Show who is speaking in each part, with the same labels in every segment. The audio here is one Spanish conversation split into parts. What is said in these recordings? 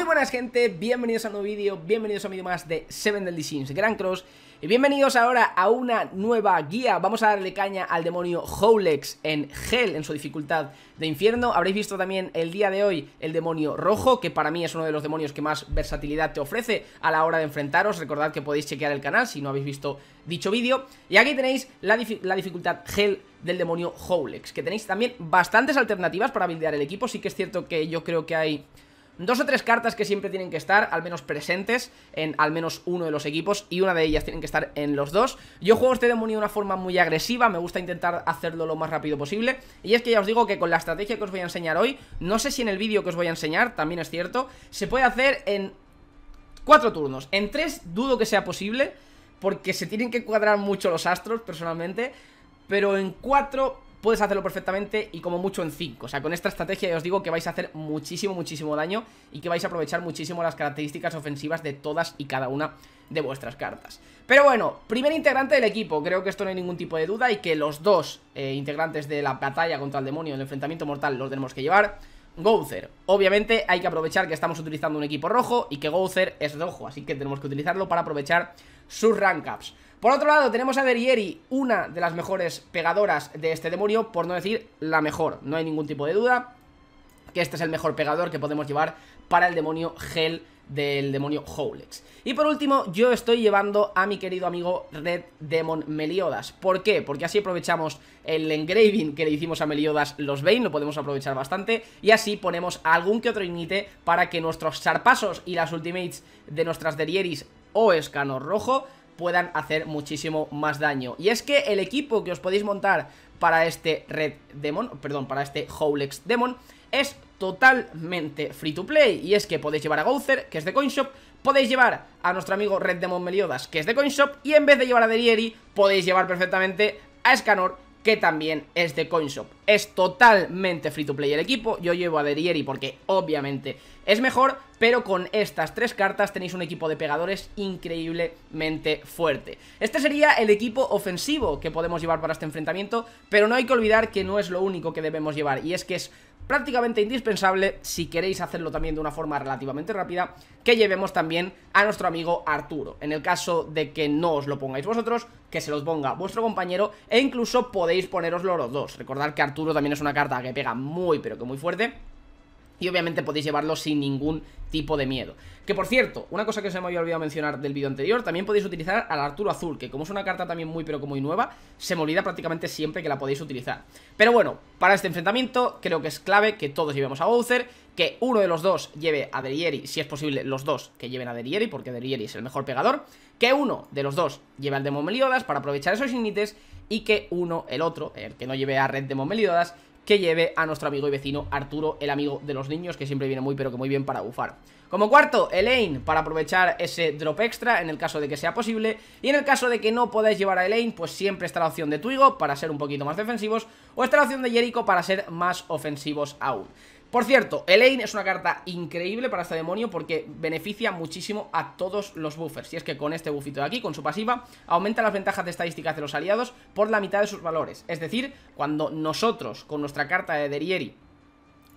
Speaker 1: Muy buenas gente, bienvenidos a un nuevo vídeo, bienvenidos a un vídeo más de Seven Deadly Sins Grand Cross Y bienvenidos ahora a una nueva guía, vamos a darle caña al demonio Howlex en Hell en su dificultad de infierno Habréis visto también el día de hoy el demonio rojo, que para mí es uno de los demonios que más versatilidad te ofrece a la hora de enfrentaros Recordad que podéis chequear el canal si no habéis visto dicho vídeo Y aquí tenéis la, dificultad Hell del demonio Howlex Que tenéis también bastantes alternativas para buildear el equipo, sí que es cierto que yo creo que hay dos o tres cartas que siempre tienen que estar, al menos presentes, en al menos uno de los equipos, y una de ellas tienen que estar en los dos. Yo juego este demonio de una forma muy agresiva, me gusta intentar hacerlo lo más rápido posible, y es que ya os digo que con la estrategia que os voy a enseñar hoy, no sé si en el vídeo que os voy a enseñar, también es cierto, se puede hacer en cuatro turnos, en tres dudo que sea posible, porque se tienen que cuadrar mucho los astros, personalmente, pero en cuatro puedes hacerlo perfectamente y como mucho en 5. O sea, con esta estrategia os digo que vais a hacer muchísimo, muchísimo daño y que vais a aprovechar muchísimo las características ofensivas de todas y cada una de vuestras cartas. Pero bueno, primer integrante del equipo, creo que esto no hay ningún tipo de duda y que los dos eh, integrantes de la batalla contra el demonio, el enfrentamiento mortal, los tenemos que llevar. Gouther, obviamente hay que aprovechar que estamos utilizando un equipo rojo y que Gouther es rojo, así que tenemos que utilizarlo para aprovechar sus rankups. Por otro lado, tenemos a Derieri, una de las mejores pegadoras de este demonio, por no decir la mejor, no hay ningún tipo de duda que este es el mejor pegador que podemos llevar para el demonio Gel del demonio Howlex. Y por último, yo estoy llevando a mi querido amigo Red Demon Meliodas. ¿Por qué? Porque así aprovechamos el engraving que le hicimos a Meliodas los Bane, lo podemos aprovechar bastante, y así ponemos algún que otro Ignite para que nuestros zarpasos y las ultimates de nuestras derieris o Escanor rojo puedan hacer muchísimo más daño. Y es que el equipo que os podéis montar para este Red Demon, perdón, para este Howlex Demon, es totalmente free to play. Y es que podéis llevar a Gouzer, que es de Coinshop, podéis llevar a nuestro amigo Red Demon Meliodas, que es de Coinshop, y en vez de llevar a derieri podéis llevar perfectamente a Escanor, que también es de CoinShop. Es totalmente free to play el equipo, yo llevo a Derieri porque obviamente es mejor, pero con estas tres cartas tenéis un equipo de pegadores increíblemente fuerte. Este sería el equipo ofensivo que podemos llevar para este enfrentamiento, pero no hay que olvidar que no es lo único que debemos llevar, y es que es prácticamente indispensable si queréis hacerlo también de una forma relativamente rápida, que llevemos también a nuestro amigo Arturo. En el caso de que no os lo pongáis vosotros, que se los ponga vuestro compañero e incluso podéis poneroslo los dos. Recordad que Arturo también es una carta que pega muy pero que muy fuerte y obviamente podéis llevarlo sin ningún tipo de miedo. Que por cierto, una cosa que se me había olvidado mencionar del vídeo anterior, también podéis utilizar al Arturo Azul, que como es una carta también muy pero muy nueva, se me olvida prácticamente siempre que la podéis utilizar. Pero bueno, para este enfrentamiento creo que es clave que todos llevemos a Bowser, que uno de los dos lleve a Derieri, si es posible los dos que lleven a Derieri, porque Derieri es el mejor pegador, que uno de los dos lleve al Demon Meliodas para aprovechar esos ignites y que uno, el otro, el que no lleve a Red Demon Meliodas, que lleve a nuestro amigo y vecino Arturo, el amigo de los niños, que siempre viene muy pero que muy bien para bufar. Como cuarto, Elaine, para aprovechar ese drop extra en el caso de que sea posible. Y en el caso de que no podáis llevar a Elaine, pues siempre está la opción de Twigo para ser un poquito más defensivos, o está la opción de Jericho para ser más ofensivos aún. Por cierto, Elaine es una carta increíble para este demonio porque beneficia muchísimo a todos los buffers. Y es que con este buffito de aquí, con su pasiva, aumenta las ventajas de estadísticas de los aliados por la mitad de sus valores. Es decir, cuando nosotros, con nuestra carta de Derieri,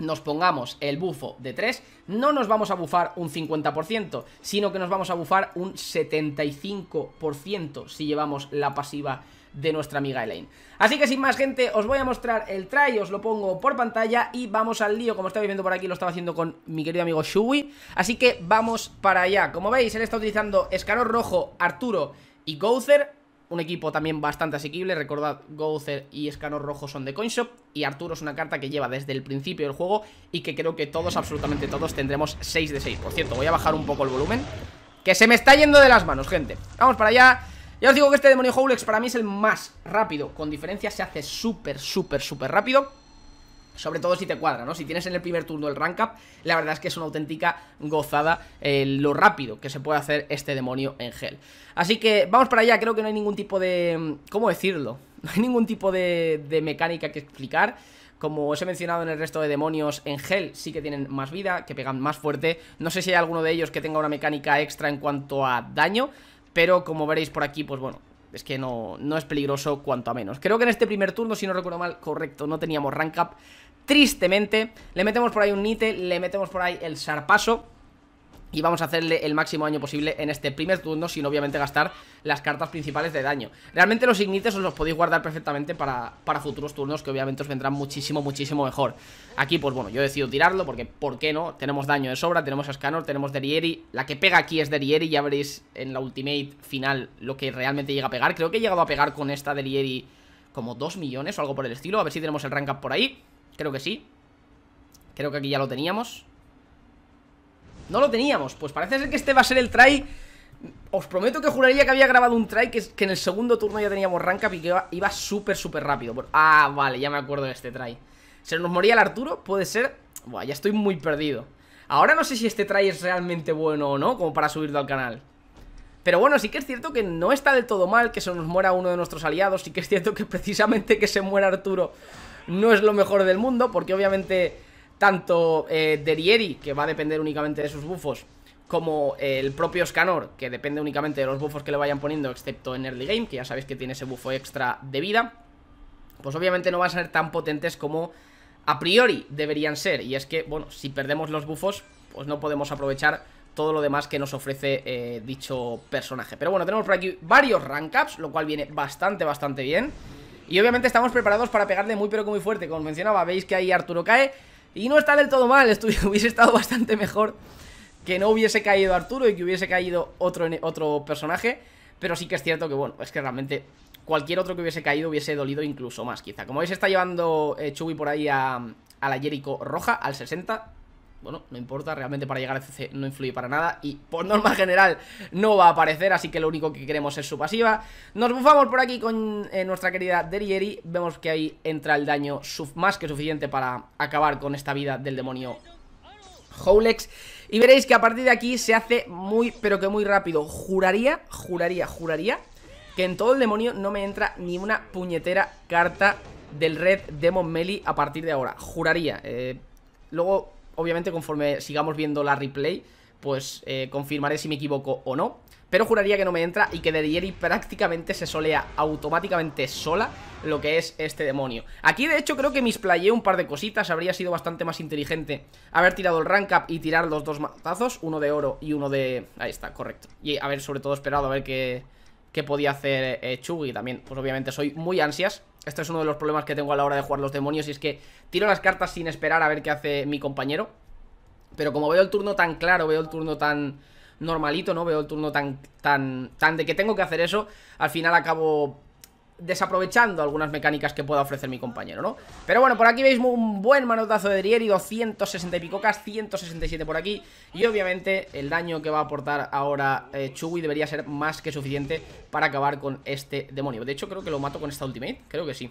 Speaker 1: nos pongamos el bufo de 3, no nos vamos a bufar un 50%, sino que nos vamos a bufar un 75% si llevamos la pasiva de nuestra amiga Elaine. Así que sin más gente, os voy a mostrar el try, os lo pongo por pantalla y vamos al lío, como estáis viendo por aquí, lo estaba haciendo con mi querido amigo Shui, así que vamos para allá. Como veis, él está utilizando Escanor Rojo, Arturo y Gouther, un equipo también bastante asequible, recordad, Gouther y Escanor Rojo son de Coinshop y Arturo es una carta que lleva desde el principio del juego y que creo que todos, absolutamente todos, tendremos 6 de 6. Por cierto, voy a bajar un poco el volumen, que se me está yendo de las manos, gente. Vamos para allá, ya os digo que este Demonio Howlex para mí es el más rápido. Con diferencia se hace súper, súper, súper rápido. Sobre todo si te cuadra, ¿no? Si tienes en el primer turno el rank up, la verdad es que es una auténtica gozada eh, lo rápido que se puede hacer este demonio en gel. Así que vamos para allá, creo que no hay ningún tipo de... ¿Cómo decirlo? No hay ningún tipo de, de mecánica que explicar. Como os he mencionado en el resto de demonios, en gel sí que tienen más vida, que pegan más fuerte. No sé si hay alguno de ellos que tenga una mecánica extra en cuanto a daño, pero como veréis por aquí, pues bueno, es que no, no es peligroso cuanto a menos. Creo que en este primer turno, si no recuerdo mal, correcto, no teníamos rank up, tristemente. Le metemos por ahí un Nite, le metemos por ahí el Sarpaso y vamos a hacerle el máximo daño posible en este primer turno Sin obviamente gastar las cartas principales de daño Realmente los ignites os los podéis guardar perfectamente para, futuros turnos Que obviamente os vendrán muchísimo, muchísimo mejor Aquí pues bueno, yo he decidido tirarlo porque ¿por qué no? Tenemos daño de sobra, tenemos Scanner, tenemos Derieri La que pega aquí es Derieri, ya veréis en la ultimate final lo que realmente llega a pegar Creo que he llegado a pegar con esta Derieri como 2 millones o algo por el estilo A ver si tenemos el rank up por ahí, creo que sí Creo que aquí ya lo teníamos no lo teníamos, pues parece ser que este va a ser el try Os prometo que juraría que había grabado un try Que, que en el segundo turno ya teníamos rank Y que iba, súper, súper rápido Ah, vale, ya me acuerdo de este try ¿Se nos moría el Arturo? Puede ser Buah, ya estoy muy perdido Ahora no sé si este try es realmente bueno o no Como para subirlo al canal pero bueno, sí que es cierto que no está del todo mal que se nos muera uno de nuestros aliados. Sí que es cierto que precisamente que se muera Arturo no es lo mejor del mundo, porque obviamente tanto eh, Derieri, que va a depender únicamente de sus bufos, como eh, el propio Scanor, que depende únicamente de los buffos que le vayan poniendo, excepto en early game, que ya sabéis que tiene ese bufo extra de vida, pues obviamente no van a ser tan potentes como a priori deberían ser. Y es que, bueno, si perdemos los bufos, pues no podemos aprovechar todo lo demás que nos ofrece eh, dicho personaje. Pero bueno, tenemos por aquí varios rank ups, lo cual viene bastante, bastante bien. Y obviamente estamos preparados para pegarle muy pero que muy fuerte. Como mencionaba, veis que ahí Arturo cae... Y no está del todo mal, hubiese estado bastante mejor que no hubiese caído Arturo y que hubiese caído otro, otro personaje. Pero sí que es cierto que, bueno, es que realmente cualquier otro que hubiese caído hubiese dolido incluso más, quizá. Como veis, está llevando eh, Chubi por ahí a, a la Jericho roja, al 60 bueno, no importa, realmente para llegar a CC no influye para nada y por norma general no va a aparecer, así que lo único que queremos es su pasiva. Nos bufamos por aquí con eh, nuestra querida Derieri, vemos que ahí entra el daño más que suficiente para acabar con esta vida del demonio Howlex. Y veréis que a partir de aquí se hace muy, pero que muy rápido. Juraría, juraría, juraría que en todo el demonio no me entra ni una puñetera carta del Red Demon Meli a partir de ahora. Juraría. Eh. luego obviamente conforme sigamos viendo la replay, pues eh, confirmaré si me equivoco o no. Pero juraría que no me entra y que de Dieri prácticamente se solea automáticamente sola lo que es este demonio. Aquí de hecho creo que misplayé un par de cositas, habría sido bastante más inteligente haber tirado el rank up y tirar los dos matazos, uno de oro y uno de... Ahí está, correcto. Y haber sobre todo esperado a ver qué, qué podía hacer eh, Chugui. también. Pues obviamente soy muy ansias este es uno de los problemas que tengo a la hora de jugar los demonios y es que tiro las cartas sin esperar a ver qué hace mi compañero. Pero como veo el turno tan claro, veo el turno tan normalito, ¿no? Veo el turno tan, tan, tan de que tengo que hacer eso, al final acabo desaprovechando algunas mecánicas que pueda ofrecer mi compañero, ¿no? Pero bueno, por aquí veis un buen manotazo de y 260 y picocas, 167 por aquí, y obviamente el daño que va a aportar ahora eh, debería ser más que suficiente para acabar con este demonio. De hecho, creo que lo mato con esta ultimate, creo que sí.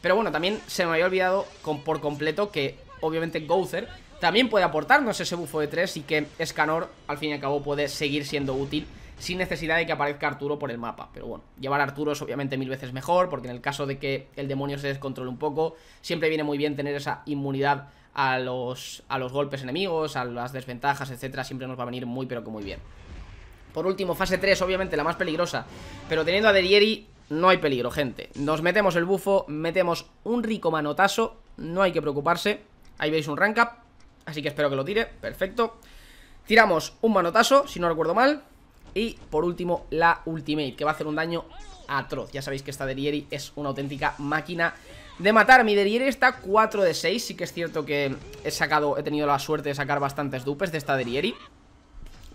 Speaker 1: Pero bueno, también se me había olvidado por completo que obviamente Gozer también puede aportarnos ese bufo de 3 y que Escanor al fin y al cabo puede seguir siendo útil sin necesidad de que aparezca Arturo por el mapa. Pero bueno, llevar a Arturo es obviamente mil veces mejor, porque en el caso de que el demonio se descontrole un poco, siempre viene muy bien tener esa inmunidad a los, a los golpes enemigos, a las desventajas, etcétera, siempre nos va a venir muy pero que muy bien. Por último, fase 3, obviamente la más peligrosa, pero teniendo a Derieri no hay peligro, gente. Nos metemos el bufo, metemos un rico manotazo, no hay que preocuparse. Ahí veis un rank up, así que espero que lo tire, perfecto. Tiramos un manotazo, si no recuerdo mal, y por último, la Ultimate, que va a hacer un daño atroz. Ya sabéis que esta Derieri es una auténtica máquina de matar. Mi Derieri está 4 de 6. Sí que es cierto que he sacado, he tenido la suerte de sacar bastantes dupes de esta Derieri.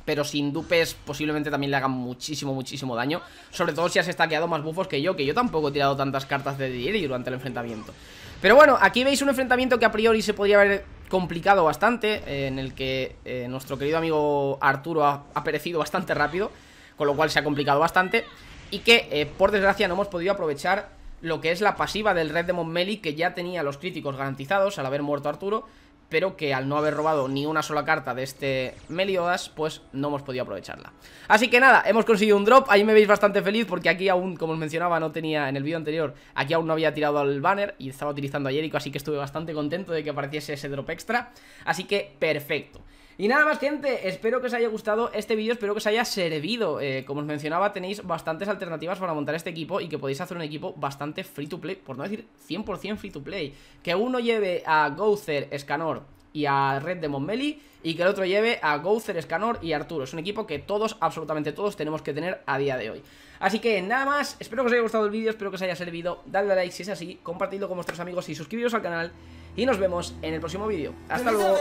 Speaker 1: Pero sin dupes posiblemente también le hagan muchísimo, muchísimo daño Sobre todo si has estaqueado más bufos que yo Que yo tampoco he tirado tantas cartas de Derieri durante el enfrentamiento Pero bueno, aquí veis un enfrentamiento que a priori se podría haber complicado bastante, eh, en el que eh, nuestro querido amigo Arturo ha, perecido bastante rápido, con lo cual se ha complicado bastante, y que eh, por desgracia no hemos podido aprovechar lo que es la pasiva del Red Demon Melee que ya tenía los críticos garantizados al haber muerto Arturo, pero que al no haber robado ni una sola carta de este Meliodas, pues no hemos podido aprovecharla. Así que nada, hemos conseguido un drop, ahí me veis bastante feliz porque aquí aún, como os mencionaba, no tenía en el vídeo anterior, aquí aún no había tirado al banner y estaba utilizando a Jericho, así que estuve bastante contento de que apareciese ese drop extra, así que perfecto. Y nada más gente, espero que os haya gustado este vídeo, espero que os haya servido eh, Como os mencionaba tenéis bastantes alternativas para montar este equipo y que podéis hacer un equipo bastante free to play Por no decir 100% free to play Que uno lleve a Gouther, scanor y a Red de Montmeli y que el otro lleve a Gouther, scanor y Arturo. Es un equipo que todos, absolutamente todos, tenemos que tener a día de hoy. Así que nada más, espero que os haya gustado el vídeo, espero que os haya servido. Dadle a like si es así, compartidlo con vuestros amigos y suscribiros al canal. Y nos vemos en el próximo vídeo. Hasta luego.